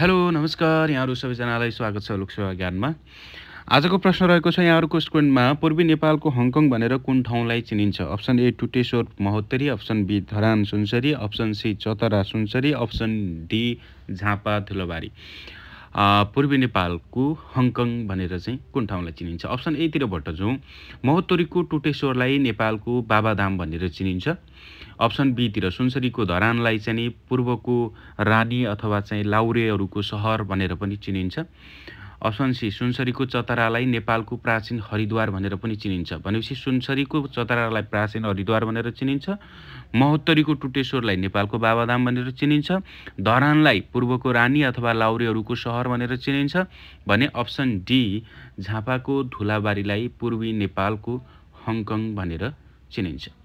hello नमस्कार यहाँहरू सबैजनालाई स्वागत छ लोकसेवा ज्ञानमा आजको प्रश्न रहेको छ यहाँहरूको स्टुडेन्टमा पूर्वी नेपालको हङकङ भनेर कुन ठाउँलाई चिनिन्छ option A Tuteshwar Mahottari option B Dharan Sunsari option C Chatara Sunsari option D Jhapa Dhulobari पूर्वी नेपालको हङकङ भनेर चाहिँ कुन ठाउँलाई चिनिन्छ अप्सन एतिरबाट जाउँ महोत्तरीको टुटेश्वरलाई नेपालको बाबाधाम भनेर चिनिन्छ अप्सन बीतिर सुनसरीको धरानलाई चाहिँ पूर्वको रानी अथवा चाहिँ लाउरेहरूको सहर भनेर पनि चिनिन्छ असन्सी सुनसरीको चतरालाई नेपालको प्राचीन हरिद्वार भनेर पनि चिनिन्छ भनेपछि सुनसरीको चतरालाई प्राचीन हरिद्वार भनेर चिनिन्छ महोत्तरीको टुटेश्वरलाई नेपालको बाबाधाम भनेर चिनिन्छ धरानलाई पूर्वको रानी अथवा लाउरेहरूको सहर भनेर चिनिन्छ भने अप्सन डी झापाको धुलाबारीलाई पूर्वी नेपालको हङकङ भनेर चिनिन्छ